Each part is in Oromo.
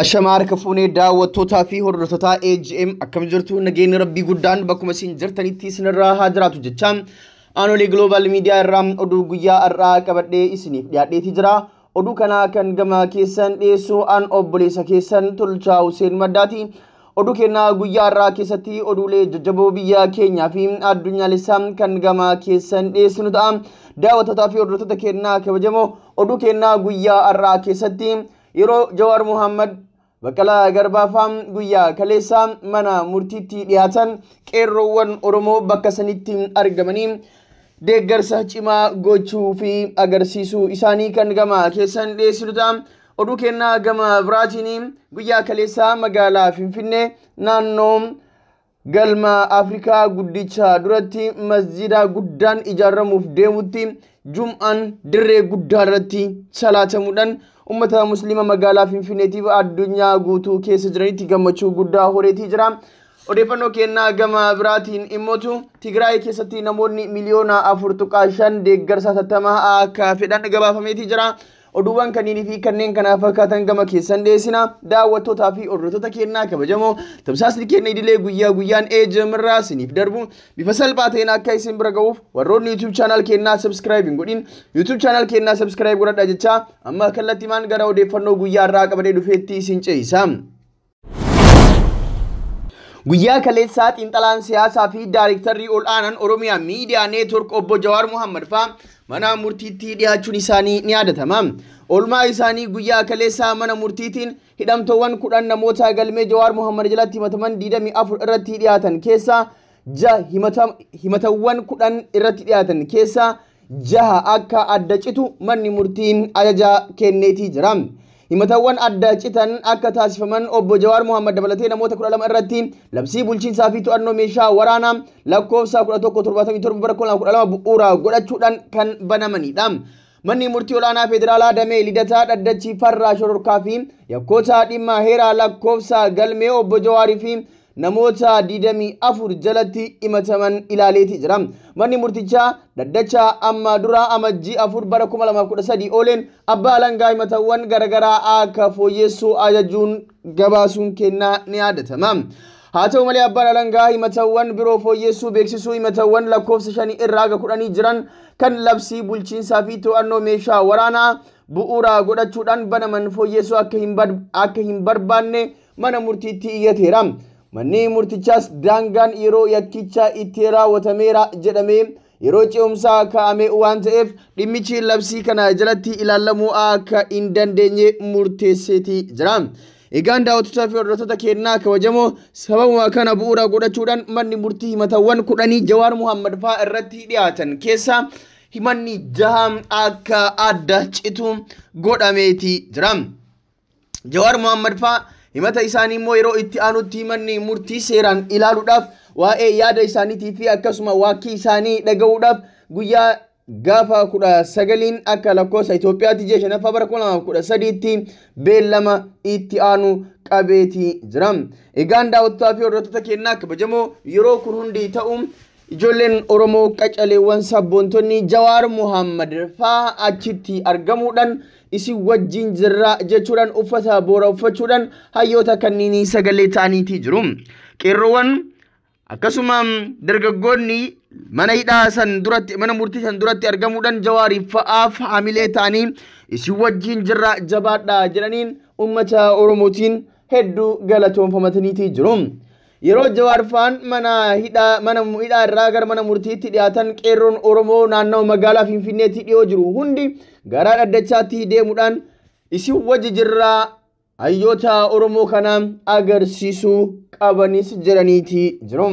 Ashamar Shamaar kafuunee daawwattoota fi hordoftoota AGM akkam jirtu nageenyi rabbii guddaan bakkuma isin jirtanitti isinirraa haa jiraatu jecha aanolii Global Miidiyaa irraa oduu guyyaa har'aa qabadhee isiniif dhiyaadheeti jira. Oduu kana kan gama keessan dhiyeessuu aan obboleessa keessan Tolchaa Hussein Maddaati. Oduu kennaa guyyaa har'aa keessatti oduulee jajjaboo biyya keenyaa fi addunyaalessaa kan gama keessan dhiyeessinu ta'a. Daawwattootaa fi hordoftoota kennaa kabajamoo oduu kennaa guyyaa har'aa keessatti yeroo Jawaar Muhammad Baqqalaa Garbaaffaa guyyaa kaleessaa mana murtiitti dhiyaatan qeerroowwan Oromoo bakka sanitti argamanii deeggarsa cimaa gochuu fi agarsiisu isaanii kan gama keessan dhiyeessituudha. Oduu kennaa gama biraatiin guyyaa kaleessaa magaalaa Finfinnee naannoo galma Afrikaa guddicha duratti masjidaa guddaan ijaaramuuf deemutti jum'aan dirree guddaa irratti salaatamuudhaan uummata musliima magaalaa finfinneetiif addunyaa guutuu keessa jiranitti gammachuu guddaa horeetii jira. odeeffannoo kennaa gama biraatiin immoo tigraay keessatti namoonni miliyoona afur tuqaa shan deeggarsa satamaa akka fedhan gabaafameetii jira. oduuwwan kanniinii fi kanneen kanaaf fakkaatan gama keessan dhiyeessina daawwattootaa fi hordoftoota kennaa kabajamoo tamsaasni kenna idilee guyyaa guyyaan eejamirraa siiniif darbu bifa salphaa ta'een akka isin bira ga'uuf warroonni yuutuub chaanaal kennaa sabskiraayib hin godhin yuutuub chaanaal kennaa sabskiraayib godhadhaa jechaa amma kallattimaan gara odeeffannoo guyyaa irraa qabadee dhufeetti isin ce'isa. guyyaa kaleessaa xiinxalaan siyaasaa fi daayrektarrii ol aanaan oromiyaa miidiyaa neetwork obbo Jawaar Muhammad fa'a mana murtiitti dhiyaachuun isaanii ni yaadatama. Olmaa isaanii guyyaa kaleessaa mana murtiitiin hidhamtoowwan kudhan namoota galmee Jawaar Muhammad jalatti himataman diidamii afur irratti dhiyaatan keessaa himatawwan kudhan irratti dhiyaatan keessaa jaha akka adda citu manni murtiin ajaja kenneetii jira. himatawwan addaa citan akka taasifaman obbo Jawaar Mohaammed dabalatee namoota kudha lama irratti labsii bulchiinsaa fi to'annoo meeshaa waraanaa lakkoofsa kudha tokko torbaatamii torba bara kudha lama kudha lama bu'uuraa godhachuudhaan kan banamanidha. Manni murtii olaanaa federaalaa damee lidataa dhaddachi farraa shororkaa fi yakkoota dhimma heeraa lakkoofsa galmee obbo Jawaarii fi namota digdamii afur jalati imataman ilaaleeti jira. Manni murtichaa daddacha amma dura amajjii afur bara kuma olen kudha sadii garagara aka foyesu himatawwan garaagaraa akka fooyyessuu ajajuun gabaasuun kennaa ni yaadatama. haa ta'u malee abbaan alangaa himatawwan biroo fooyyessuu kan labsii bulchin fi to'annoo meeshaa waraanaa bu'uuraa godhachuudhaan banaman foyesu akka hin barbaanne mana murtiitti iyyateera. Manni murtichaas daangaan yeroo yakkichaa itti raawwatameera jedhamee yeroo ce'umsaa kaa'ame waan ta'eef dhimmichi labsii kana jalatti ilaalamuu akka hin dandeenye murteesseeti jira. Egaan fi hordoftoota kennaa kabajamoo sababuma kana bu'uura godhachuudhaan manni murtii himatawwan kudhanii Jawaar Muhammad faa irratti dhiyaatan keessaa himanni jaha akka adda citu godhameeti jira. Jawaar Muhammad himata isaanii immoo yeroo itti aanutti himanni murtii seeraan ilaaluudhaaf waa'ee yaada isaaniitii fi akkasuma waaqii isaanii dhaga'uudhaaf guyyaa gaafa kudha sagaliin akka lakkoofsa Itoophiyaatti ji'a shanaffaa bara kudha lamaaf kudha sadiitti beellama itti aanu qabeetii jira. Egaan daawwattootaa fi hordoftoota kennaa akka bajamoo yeroo kun hundi ta'uun ijoolleen Oromoo qacaleewwan sabboontonni Jawaar Muhammad fa'aa achitti argamuudhaan isin wajjin jirraa jechuudhaan uffata boora uffachuudhaan hayyoota kanneenii sagalee ta'aniitii jiru. Qeerroowwan akkasuma dargaggoonni mana hidhaa duratti mana murtii san duratti argamuudhaan jawaariifa'aaf haamilee ta'anii isin wajjin jirraa jabaadha jedhaniin uummata Oromootiin hedduu galatoonfamataniitii jiru. yeroo jawaarfaan mana hidhaa mana hidhaa irraa gara mana murtiitti dhiyaatan qeerroon oromoo naannoo magaalaa finfinneetti dhiyoo jiru hundi garaa dhaddachaatti deemuudhaan isin waji jirraa hayyoota oromoo kana agarsiisuu qabanis jiraniiti jiru.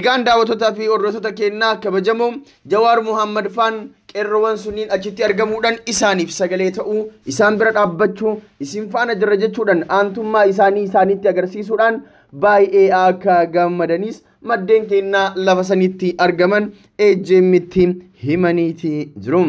Egaan daawwattootaa fi hordoftoota keenyaa kabajamoo Jawaar Muhammad Faan qeerroowwan sunniin achitti argamuudhaan isaaniif sagalee ta'u isaan bira dhaabbachuu isin faana jira jechuudhaan aantummaa isaanii isaaniitti agarsiisuudhaan baay'ee akka gammadaniis maddeen kennaa lafa sanitti argaman ejjeemmitti himaniiti jiru.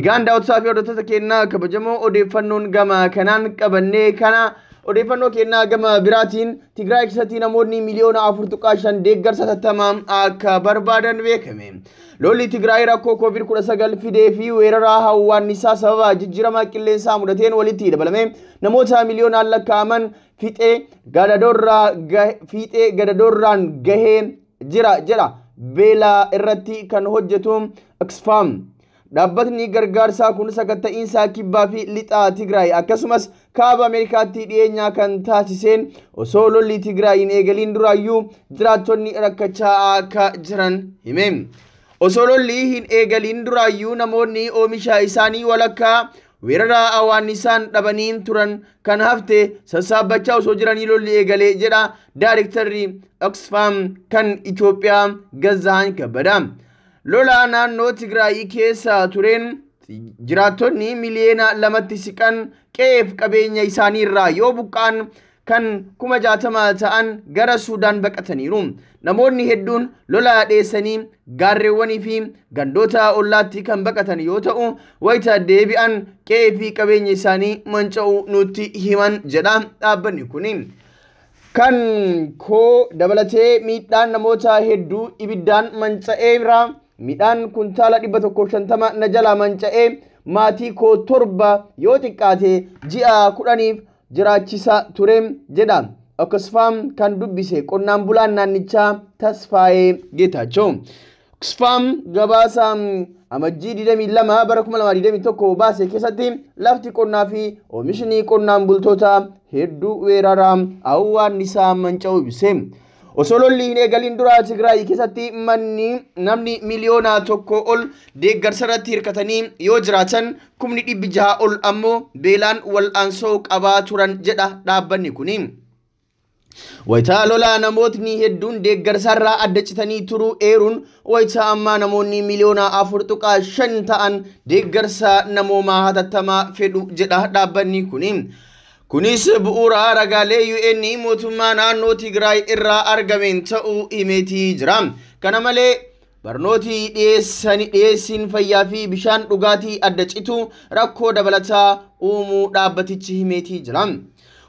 Egaan daawwattotaa fi hordoftoota kennaa kabajamoo odeeffannoon gamaa kanaan qabannee kana odeeffannoo kennaa gama biraatiin Tigraay keessatti namoonni miliyoona afur tuqaa shan deeggarsa tattamaa akka barbaadan beekame. Lolli Tigraay rakkoo COVID-19 fidee fi weerara hawwaannisaa sababa jijjiirama qilleensaa mudateen walitti dabalame namoota miliyoonaan lakkaa'aman fiixee gadadoorraan gahee jira jedha beelaa irratti kan hojjetu Oxfam. dhaabbatni gargaarsaa kun sagantaa isaa kibbaa fi lixaa Tigraay akkasumas kaaba Ameerikaatti dhiyeenyaa kan taasiseen osoo lolli Tigraayin eegaliin duraayyuu jiraattonni rakkachaa akka jiran hime. Osoo lolli hin eegaliin duraayyuu namoonni oomisha isaanii walakkaa weerara awwaannisaan dhabanii turan kan hafte sassaabachaa osoo jiranii lolli eegalee jedha daayirektarri Oxfam kan Itoophiyaa Gazaany Kabbadaa. lolaa naannoo Tigraayii keessa tureen jiraattonni miliyoona lamatti siqan qe'eef qabeenya isaanii irraa yoo buqqaan kan kuma jaatama ta'an gara Suudaan baqataniiru. Namoonni hedduun lolaa dheessanii gaarreewwanii fi gandoota ollaatti kan baqatan yoo ta'u, wayita deebi'an qe'ee fi qabeenya isaanii manca'uu nutti himan jedha dhaabbanni kun kan koo dabalatee miidhaan namoota hedduu ibiddaan manca'ee irraa midhaan kuntaala dhibba tokkoo shantama na jalaa manca'ee maatii koo torba yoo xiqqaate ji'a kudhaniif jiraachisa ture jedha ኦክስፋም ካን ዱቢሴ ቆናን ቡላ ናንቻ ተስፋዬ ጌታቸው ኦክስፋም ገባሳ አመጂ ዲደሚ ለማ በረኩመ ለማ ዲደሚ ቶኮ ባሴ ኬሰቲ ላፍቲ ቆናፊ ኦሚሽኒ ቆናን ቡልቶታ ሄዱ ዌራራ አዋኒሳ መንጨው ቢሴ osoo lolliin eegaliin duraa Tigraay keessatti manni namni miliyoonaa tokko ol deeggarsa irratti hirkatanii yoo jiraatan kumni ol ammoo beelaan wal aansoo qabaa turan jedha dhaabbanni kun. Wayitaa lolaa namootni hedduun deeggarsarraa adda citanii turuu eeruun wayitaa ammaa namoonni miliyoonaa afur tuqaa shan ta'an deeggarsa namoomaa hatattamaa fedhu jedha dhaabbanni kun. Kunis bu'uuraa ragaalee UN mootummaa naannoo Tigraay irraa argameen ta'uu himeetii jira. Kana malee barnooti dhiyeessiin fayyaa fi bishaan dhugaatii adda citu rakkoo dabalataa uumuu dhaabbatichi himeetii jira.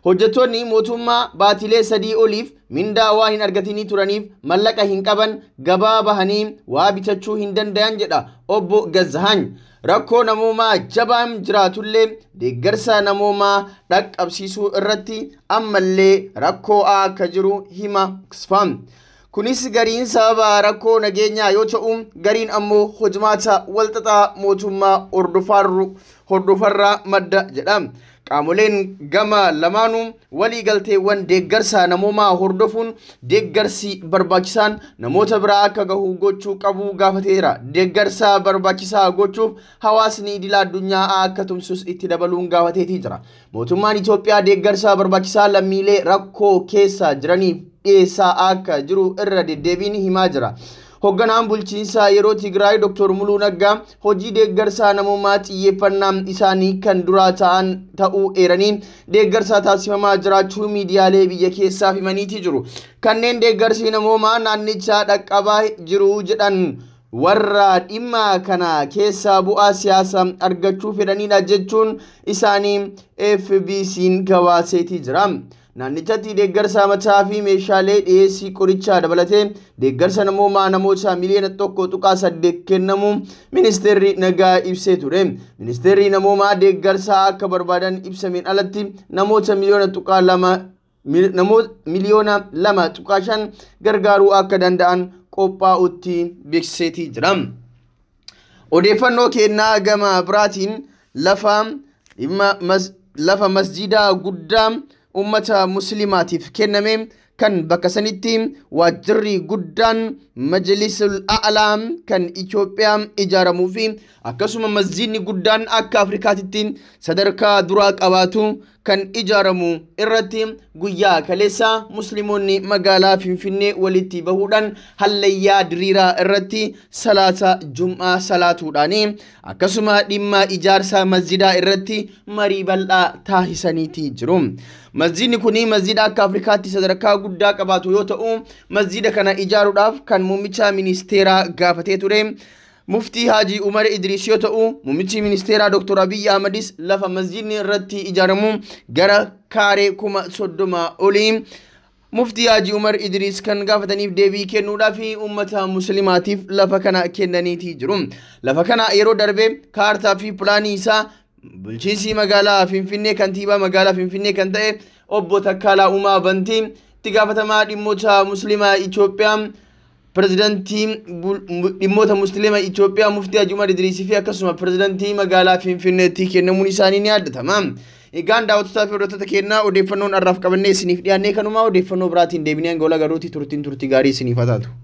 Hojjettoonni mootummaa baatilee sadii oliif mindaa waan hin argatinii turaniif mallaqa hin qaban gabaa bahanii waa bitachuu hin danda'an jedha obbo Gazahaany. Rakkoo namoomaa jabaan jiraatullee deeggarsa namoomaa dhaqqabsiisuu irratti ammallee rakkoo akka jiru hima kunis gariin sababa rakkoo nageenyaa yoo ta'uu gariin ammoo hojmaata walxaxaa mootummaa hordofarraa madda jedha. qaamoleen gama lamaanuu waliigalteewwan deeggarsa namoomaa hordofuun deeggarsi barbaachisaan namoota biraa akka gahuu gochuu qabu gaafateera. Deeggarsa barbaachisaa gochuuf hawaasni idila addunyaa akka tumsus itti dabaluun gaafateetii jira. Mootummaan Itoophiyaa deeggarsa barbaachisaa lammiilee rakkoo keessa jiraniif dhiyeessaa akka jiru irra deddeebiin himaa jira. Hoogganaan bulchiinsa yeroo Tigraay Dr. Muluu Naggaa hojii deeggarsaa namoomaa xiyyeeffannaa isaanii kan duraa ta'an ta'uu eeranii deeggarsaa taasifamaa jiraachuu miidiyaalee biyya keessaaf himaniiti jiru. Kanneen deeggarsi namoomaa naannichaa dhaqqabaa jiru jedhan warra dhimma kana keessaa bu'aa siyaasaa argachuu fedhanidha jechuun isaanii FBC'n gabaaseeti jira. naannichatti deeggarsa mataa fi meeshaalee dhiyeessii qorichaa dabalatee deeggarsa namoomaa namoota miliyoona tokko tuqaa saddeet kennamu ministeerri nagaa ibsee ture. Ministeerri namoomaa deeggarsa akka barbaadan ibsameen alatti namoota miliyoona tuqaa lama miliyoona gargaaruu akka danda'an qophaa'utti beeksiseetii jira. Odeeffannoo kennaa gama biraatiin lafa masjiidaa guddaa. أمة مسلماتي في ميم kan bakka sanitti waajjirri guddaan majlisul a'laa kan Itoophiyaa ijaaramuu fi akkasuma masjiidni guddaan akka Afrikaatitti sadarkaa duraa qabaatu kan ijaaramu irratti guyyaa kaleessa musliimoonni magaalaa Finfinnee walitti bahuudhaan hallayyaa diriiraa irratti salaata jum'aa salaatuudhaan akkasuma dhimma ijaarsa masjidaa irratti marii bal'aa taasisaniiti jiru. Masjiidni kun masjiida akka Afrikaatti sadarkaa guddaan guddaa qabaatu yoo ta'u masjida kana ijaaruudhaaf kan muummicha ministeeraa gaafatee ture. muftii haajii umar idris yoo ta'u muummichi ministeeraa dr abiy ahmadis lafa masjidni irratti ijaaramu gara kaaree kuma soddoma olii muftii haajii umar idris kan gaafataniif deebii kennuudhaaf ummata muslimaatiif lafa kana kennaniiti jiru lafa kana yeroo darbe kaartaa fi pilaanii isaa bulchiinsii magaalaa finfinnee kantiibaa magaalaa finfinnee kan ta'e obbo Takkaalaa Umaa Bantii itti gaafatamaa dhimmoota musliimaa Itoophiyaa pirezidaantii dhimmoota musliima Itoophiyaa muftii Haji Umar Idriisii fi akkasuma pirezidaantii magaalaa Finfinneetti kennamuun isaanii ni addatama. Egaan daawwattootaa fi hordoftoota kennaa odeeffannoon har'aaf qabannee isiniif dhiyaannee kanumaa odeeffannoo biraatiin deebiin hanga walaa turtiin turtii gaarii isiniif haa taatu.